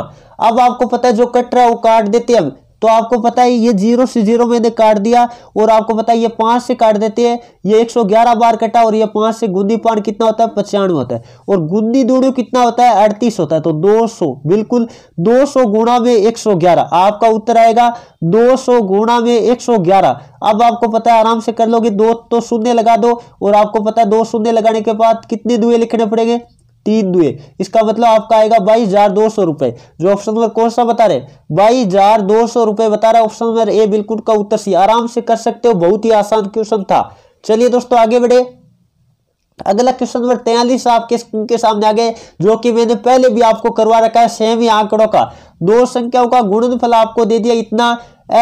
अब आपको पता है जो कट रहा है वो काट देते हैं तो आपको पता है ये जीरो से जीरो मैंने काट दिया और आपको पता है ये पांच से काट देते हैं ये एक सौ ग्यारह बार कटा और ये पांच से गुंदी पान कितना होता है पचानवे होता है और गुंदी दूड़ू कितना होता है अड़तीस होता है तो दो सौ बिल्कुल दो सौ गुणा में एक सौ ग्यारह आपका उत्तर आएगा दो सौ गुणा में एक सौ ग्यारह अब आपको पता है आराम से कर लोगे दो तो शून्य लगा दो और आपको पता है दो शून्य लगाने के बाद कितने दुए लिखने पड़ेंगे तीन दुए इसका मतलब आपका आएगा बाईस हजार दो सौ रुपए जो ऑप्शन नंबर कौन सा बता रहे बाईस हजार दो सौ रुपए बता रहा है ऑप्शन नंबर ए बिल्कुल का उत्तर सी आराम से कर सकते हो बहुत ही आसान क्वेश्चन था चलिए दोस्तों आगे बढ़े अगला क्वेश्चन नंबर तैयलीस आपके के सामने आ गए जो कि मैंने पहले भी आपको करवा रखा है सेम ही आंकड़ों का दो संख्याओं का गुणनफल आपको दे दिया इतना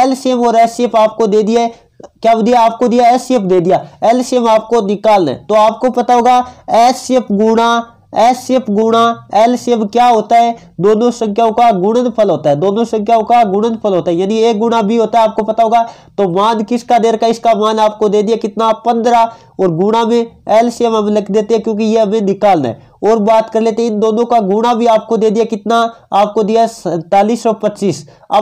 एलसीएम और एससीएफ आपको दे दिया क्या दिया आपको दिया एससीएफ दे दिया एलसीएम आपको निकालना है तो आपको पता होगा एससीएफ गुणा एस शिव गुणा एल शिव क्या होता है दो दो संख्याओं का गुणनफल होता है दो दो संख्याओं का गुणनफल होता है यानी एक गुणा बी होता है आपको पता होगा तो मान किसका देर का इसका मान आपको दे दिया कितना पंद्रह और गुणा में एल शिव हम लिख देते हैं क्योंकि ये हमें निकालना है और बात कर लेते हैं इन दोनों का गुणा भी आपको दे दिया कितना आपको दिया सैतालीस अब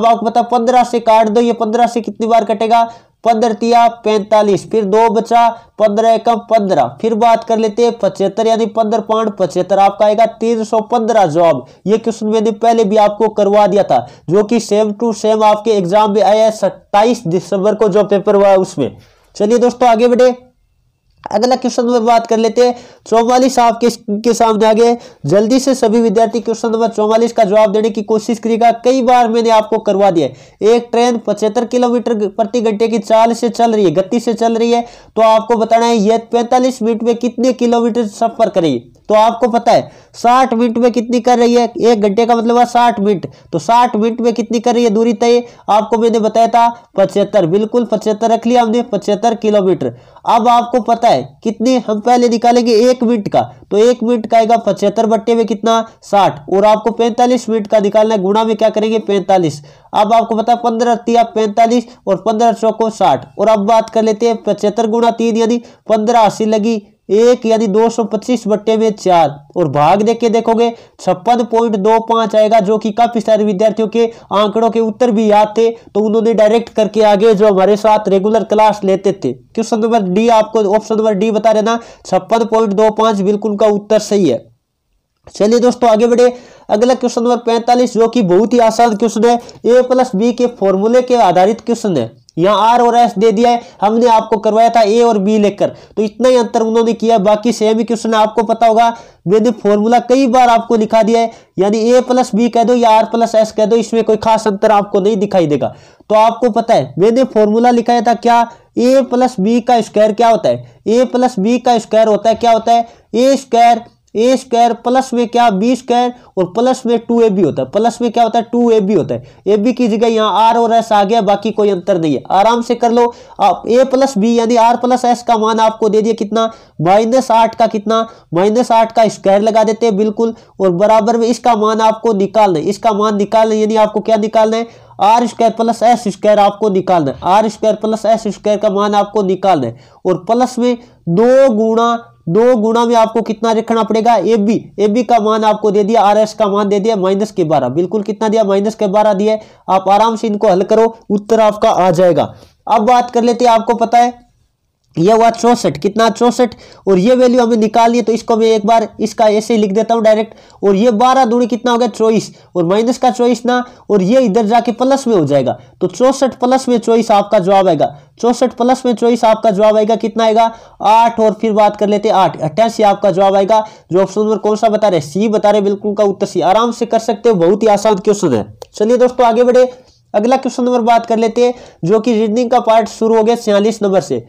आपको पता पंद्रह से काट दो ये पंद्रह से कितनी बार कटेगा पंद्रह पैंतालीस फिर दो बचा पंद्रह एकम पंद्रह फिर बात कर लेते हैं पचहत्तर यानी पंद्रह पॉइंट पचहत्तर आपका आएगा तीन सौ पंद्रह जॉब ये क्वेश्चन मैंने पहले भी आपको करवा दिया था जो कि सेम टू सेम आपके एग्जाम में आया है सत्ताईस दिसंबर को जो पेपर हुआ है उसमें चलिए दोस्तों आगे बढ़े अगला क्वेश्चन नंबर बात कर लेते हैं चौवालीस आपके के सामने आ गए जल्दी से सभी विद्यार्थी क्वेश्चन नंबर चौवालीस का जवाब देने की कोशिश करिएगा कई बार मैंने आपको करवा दिया एक ट्रेन पचहत्तर किलोमीटर प्रति घंटे की चाल से चल रही है गति से चल रही है तो आपको बताना है यह पैंतालीस मिनट में कितने किलोमीटर सफर करेगी तो आपको पता है साठ मिनट में कितनी कर रही है एक घंटे का मतलब है साठ मिनट तो साठ मिनट में कितनी कर रही है दूरी तय आपको मैंने बताया था पचहत्तर बिल्कुल पचहत्तर रख लिया हमने पचहत्तर किलोमीटर अब आपको पता है कितने हम पहले निकालेंगे एक मिनट का तो एक मिनट का आएगा पचहत्तर बट्टे में कितना साठ और आपको पैंतालीस मिनट का निकालना है गुणा में क्या करेंगे पैंतालीस अब आपको पता है पंद्रह तीन पैंतालीस और पंद्रह सौ को साठ और अब बात कर लेते हैं पचहत्तर गुणा तीन यानी पंद्रह अस्सी लगी एक यदि 225 बट्टे में चार और भाग देख के देखोगे छप्पन पॉइंट दो पांच आएगा जो कि काफ़ी सारे विद्यार्थियों के आंकड़ों के उत्तर भी याद थे तो उन्होंने डायरेक्ट करके आगे जो हमारे साथ रेगुलर क्लास लेते थे क्वेश्चन नंबर डी आपको ऑप्शन नंबर डी बता रहे ना छप्पन पॉइंट दो पांच बिल्कुल का उत्तर सही है चलिए दोस्तों आगे बढ़े अगला क्वेश्चन नंबर पैंतालीस जो कि बहुत ही आसान क्वेश्चन है ए प्लस बी के फॉर्मूले के आधारित क्वेश्चन है यहाँ आर और एस दे दिया है हमने आपको करवाया था ए और बी लेकर तो इतना ही अंतर उन्होंने किया बाकी सेम ही क्वेश्चन आपको पता होगा मैंने फॉर्मूला कई बार आपको लिखा दिया है यानी ए प्लस बी कह दो या आर प्लस एस कह दो इसमें कोई खास अंतर आपको नहीं दिखाई देगा तो आपको पता है मैंने फॉर्मूला लिखाया था क्या ए प्लस बी का स्क्वायर क्या होता है ए प्लस बी का स्क्वायर होता है क्या होता है A square A square plus में क्या बी स्क्वायर और प्लस में टू ए बी होता है प्लस में क्या होता है टू ए बी होता है ए बी की जगह यहाँ आर और एस आ गया बाकी कोई अंतर नहीं है आराम से कर लो आप ए प्लस बी यानी आर प्लस एस का मान आपको दे दिया कितना माइनस आठ का कितना माइनस आठ का स्क्वायर लगा देते हैं बिल्कुल और बराबर में इसका मान आपको निकालना है इसका मान निकालना यानी आपको क्या निकालना है R square plus S square आपको निकालना है R square plus S square का मान आपको निकालना है और प्लस में दो गुणा दो गुणा में आपको कितना रखना पड़ेगा ए बी ए बी का मान आपको दे दिया आर एस का मान दे दिया माइनस के बारह बिल्कुल कितना दिया माइनस के बारह दिया आप आराम से इनको हल करो उत्तर आपका आ जाएगा अब बात कर लेते हैं आपको पता है ये हुआ चौंसठ कितना चौंसठ और ये वैल्यू हमें निकालनी है तो इसको मैं एक बार इसका ऐसे ही लिख देता हूँ डायरेक्ट और ये बारह दूरी कितना हो गया चौबीस और माइनस का चौबीस ना और ये इधर जाके प्लस में हो जाएगा तो चौंसठ प्लस में चौबीस आपका जवाब आएगा चौंसठ प्लस में चौबीस आपका जवाब आएगा कितना आएगा आठ और फिर बात कर लेते आठ अट्ठासी आपका जवाब आएगा जो ऑप्शन नंबर कौन सा बता रहे सी बता रहे बिल्कुल का उत्तर सी आराम से कर सकते हो बहुत ही आसान क्वेश्चन है चलिए दोस्तों आगे बढ़े अगला क्वेश्चन नंबर बात कर लेते हैं जो कि रीजनिंग का पार्ट शुरू हो गया छियालीस नंबर से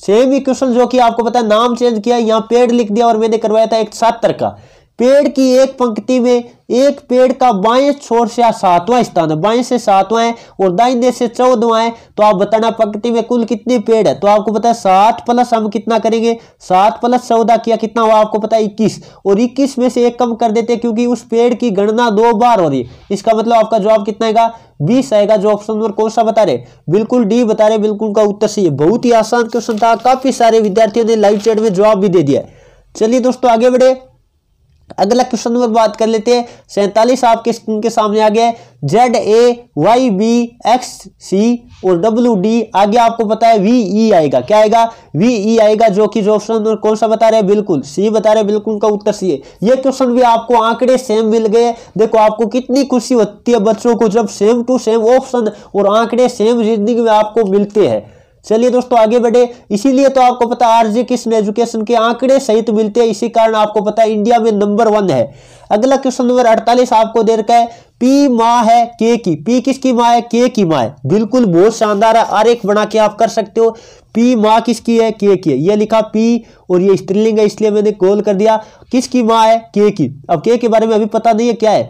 सेम क्वेश्चन जो कि आपको पता है नाम चेंज किया यहां पेड़ लिख दिया और मैंने करवाया था एक सत्तर का पेड़ की एक पंक्ति में एक पेड़ का बाएं छोर से सातवां स्थान है बाएं से सातवां है और दाइने से चौदवा है तो आप बताना पंक्ति में कुल कितने पेड़ है तो आपको पता है सात प्लस हम कितना करेंगे सात प्लस चौदह किया कितना हुआ आपको पता है इक्कीस और इक्कीस में से एक कम कर देते हैं क्योंकि उस पेड़ की गणना दो बार हो रही है इसका मतलब आपका जवाब कितना आएगा बीस आएगा जो ऑप्शन नंबर कौन सा बता रहे बिल्कुल डी बता रहे बिल्कुल का उत्तर सही है बहुत ही आसान क्वेश्चन था काफी सारे विद्यार्थियों ने लाइव चैट में जवाब भी दे दिया चलिए दोस्तों आगे बढ़े अगला क्वेश्चन नंबर बात कर लेते हैं सैंतालीस आपके स्क्रीन के सामने आ गया है Z A Y B X C और डब्ल्यू डी आगे आपको पता है वी ई e आएगा क्या आएगा वी ई e आएगा जो कि जो ऑप्शन नंबर कौन सा बता रहे हैं बिल्कुल सी बता रहे बिल्कुल उनका उत्तर सी है ये क्वेश्चन भी आपको आंकड़े सेम मिल गए देखो आपको कितनी खुशी होती है बच्चों को जब सेम टू सेम ऑप्शन और आंकड़े सेम रीजनिंग में आपको मिलते हैं चलिए दोस्तों आगे बढ़े इसीलिए तो आपको पता आरजे कृष्ण एजुकेशन के आंकड़े सहित मिलते हैं इसी कारण आपको पता है इंडिया में नंबर वन है अगला क्वेश्चन नंबर अड़तालीस आपको दे रखा है पी माँ है के की पी किसकी माँ है के की माँ है बिल्कुल बहुत शानदार है आर एक बना के आप कर सकते हो पी माँ किसकी है के की है यह लिखा पी और ये स्त्रीलिंग है इसलिए मैंने कॉल कर दिया किसकी माँ है के की अब के के बारे में अभी पता नहीं है क्या है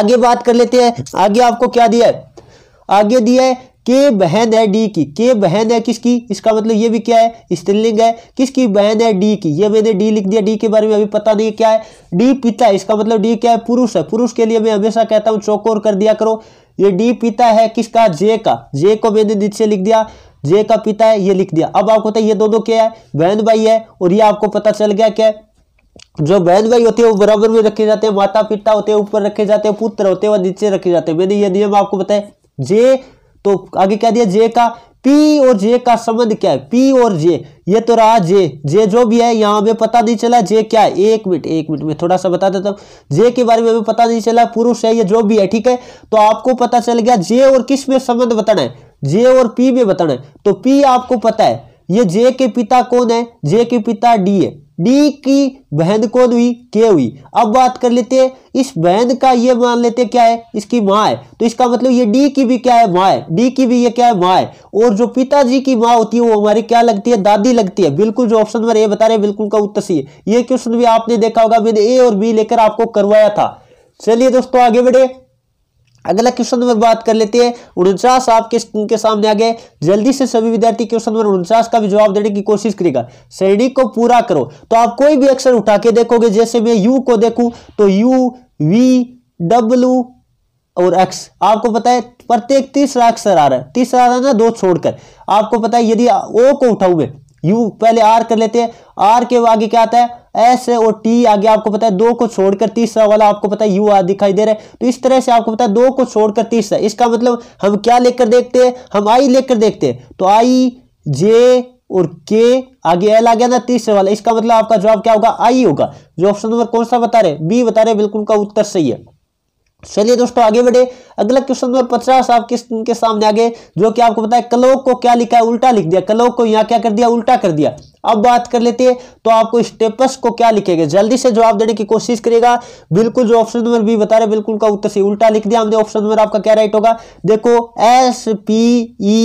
आगे बात कर लेते हैं आगे आपको क्या दिया है आगे दिया है के बहन है डी की के बहन है किसकी इसका मतलब ये भी क्या है स्त्रीलिंग है किसकी बहन है डी की ये मैंने डी लिख दिया डी के बारे में अभी पता नहीं क्या है डी पिता है इसका मतलब डी क्या है पुरुष है पुरुष के लिए मैं हमेशा कहता हूँ चौकोर कर दिया करो ये डी पिता है किसका जे का जे को मैंने नीचे लिख दिया जे का पिता है ये लिख दिया अब आपको पता है ये दोनों क्या है बहन भाई है और ये आपको पता चल गया क्या है जो बहन भाई होते हैं वो बराबर में रखे जाते हैं माता पिता होते हैं ऊपर रखे जाते हैं पुत्र होते हैं वह नीचे रखे जाते हैं मैंने ये नियम आपको बताया जे तो आगे क्या दिया जे का पी और जे का संबंध क्या है पी और जे ये तो रहा जे जे जो भी है यहाँ पे पता नहीं चला जे क्या है एक मिनट एक मिनट में थोड़ा सा बता देता हूँ जे के बारे में पता नहीं चला पुरुष है ये जो भी है ठीक है तो आपको पता चल गया जे और किस में संबंध बताना है जे और पी में बताना है तो पी आपको पता है ये जे के पिता कौन है जे के पिता डी है डी की बहन कौन हुई के हुई अब बात कर लेते हैं इस बहन का ये मान लेते हैं क्या है इसकी माँ है तो इसका मतलब ये डी की भी क्या है माँ है डी की भी ये क्या है माँ है और जो पिताजी की माँ होती है वो हमारी क्या लगती है दादी लगती है बिल्कुल जो ऑप्शन नंबर ए बता रहे हैं बिल्कुल का उत्तर सी है ये क्वेश्चन भी आपने देखा होगा मैंने ए और बी लेकर आपको करवाया था चलिए दोस्तों आगे बढ़े अगला क्वेश्चन नंबर बात कर लेते हैं उनचास आपके स्क्रीन के सामने आ गए जल्दी से सभी विद्यार्थी क्वेश्चन नंबर उनचास का भी जवाब देने की कोशिश करेगा श्रेणी को पूरा करो तो आप कोई भी अक्षर उठा के देखोगे जैसे मैं यू को देखूं तो यू वी डब्लू और एक्स आपको पता है प्रत्येक तीसरा अक्षर आ रहा है तीसरा आ रहा है ना दो छोड़कर आपको पता है यदि ओ को उठाऊ में यू पहले आर कर लेते हैं आर के आगे क्या आता है एस और टी आगे आपको पता है दो को छोड़कर तीसरा वाला आपको पता है यू आ दिखाई दे रहा है तो इस तरह से आपको पता है दो को छोड़कर तीसरा इसका मतलब हम क्या लेकर देखते हैं हम आई लेकर देखते हैं तो आई जे और के आगे एल आ गया ना तीसरे वाला इसका मतलब आपका जवाब क्या होगा आई होगा जो ऑप्शन नंबर कौन सा बता रहे बी बता रहे बिल्कुल का उत्तर सही है चलिए दोस्तों आगे बढ़े अगला क्वेश्चन नंबर पचास किस के सामने आगे जो कि आपको पता है कलोक को क्या लिखा है उल्टा लिख दिया कलोक को यहाँ क्या कर दिया उल्टा कर दिया अब बात कर लेते हैं तो आपको स्टेपस को क्या लिखेगा जल्दी से जवाब देने की कोशिश करेगा बिल्कुल जो ऑप्शन नंबर बी बता रहे बिल्कुल का उत्तर से उल्टा लिख दिया हमने ऑप्शन नंबर आपका क्या राइट होगा देखो S P E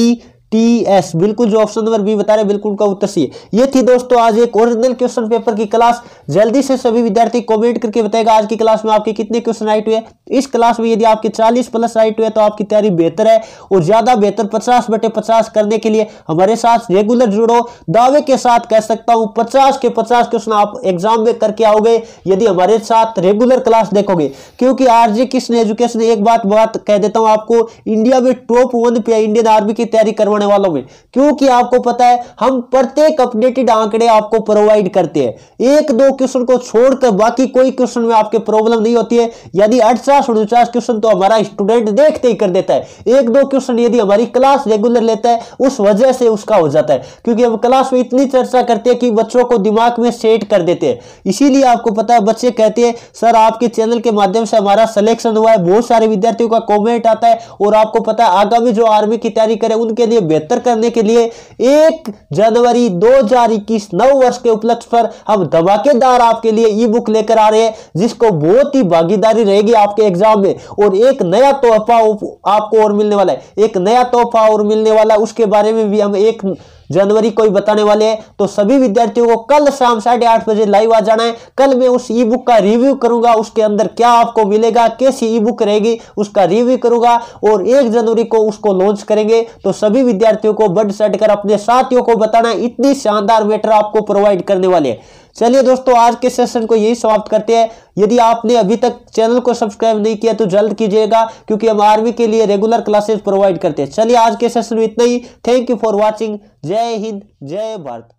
T S बिल्कुल जो ऑप्शन नंबर बी बता रहे बिल्कुल उनका उत्तर सी है ये थी दोस्तों आज एक ओरिजिनल क्वेश्चन पेपर की क्लास जल्दी से सभी विद्यार्थी कमेंट करके बताएगा आज की क्लास में आपके कितने क्वेश्चन राइट हुए इस क्लास में यदि आपके 40 प्लस राइट हुए तो आपकी तैयारी बेहतर है और ज्यादा बेहतर पचास बटे पचास करने के लिए हमारे साथ रेगुलर जुड़ो दावे के साथ कह सकता हूँ पचास के पचास क्वेश्चन आप एग्जाम में करके आओगे यदि हमारे साथ रेगुलर क्लास देखोगे क्योंकि आरजे कृष्ण एजुकेशन एक बात बात कह देता हूँ आपको इंडिया में टॉप वन पे इंडियन आर्मी की तैयारी करवाना होने वालों में क्योंकि आपको पता है हम प्रत्येक अपडेटेड आंकड़े आपको प्रोवाइड करते हैं एक दो क्वेश्चन को छोड़कर बाकी कोई क्वेश्चन में आपके प्रॉब्लम नहीं होती है यदि अठचास उनचास क्वेश्चन तो हमारा स्टूडेंट देखते ही कर देता है एक दो क्वेश्चन यदि हमारी क्लास रेगुलर लेता है उस वजह से उसका हो जाता है क्योंकि हम क्लास में इतनी चर्चा करते हैं कि बच्चों को दिमाग में सेट कर देते हैं इसीलिए आपको पता है बच्चे कहते हैं सर आपके चैनल के माध्यम से हमारा सिलेक्शन हुआ है बहुत सारे विद्यार्थियों का कॉमेंट आता है और आपको पता है आगामी जो आर्मी की तैयारी करे उनके लिए बेहतर करने के लिए एक जनवरी दो हजार इक्कीस नव वर्ष के उपलक्ष्य पर हम धमाकेदार आपके लिए ई बुक लेकर आ रहे हैं जिसको बहुत ही भागीदारी रहेगी आपके एग्जाम में और एक नया तोहफा आपको और मिलने वाला है एक नया तोहफा और मिलने वाला उसके बारे में भी हम एक जनवरी को ही बताने वाले हैं तो सभी विद्यार्थियों को कल शाम साढ़े आठ बजे लाइव आ जाना है कल मैं उस ई बुक का रिव्यू करूंगा उसके अंदर क्या आपको मिलेगा कैसी ई बुक रहेगी उसका रिव्यू करूंगा और एक जनवरी को उसको लॉन्च करेंगे तो सभी विद्यार्थियों को बढ़ सेट कर अपने साथियों को बताना इतनी शानदार मेटर आपको प्रोवाइड करने वाले हैं चलिए दोस्तों आज के सेशन को यही समाप्त करते हैं यदि आपने अभी तक चैनल को सब्सक्राइब नहीं किया तो जल्द कीजिएगा क्योंकि हम आर्मी के लिए रेगुलर क्लासेस प्रोवाइड करते हैं चलिए आज के सेशन में इतना ही थैंक यू फॉर वॉचिंग जय हिंद जय भारत